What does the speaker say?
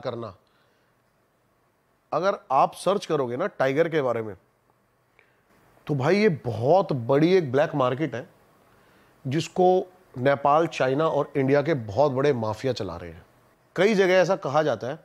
करना अगर आप सर्च करोगे ना टाइगर के बारे में तो भाई ये बहुत बड़ी एक ब्लैक मार्केट है जिसको नेपाल चाइना और इंडिया के बहुत बड़े माफिया चला रहे हैं कई जगह ऐसा कहा जाता है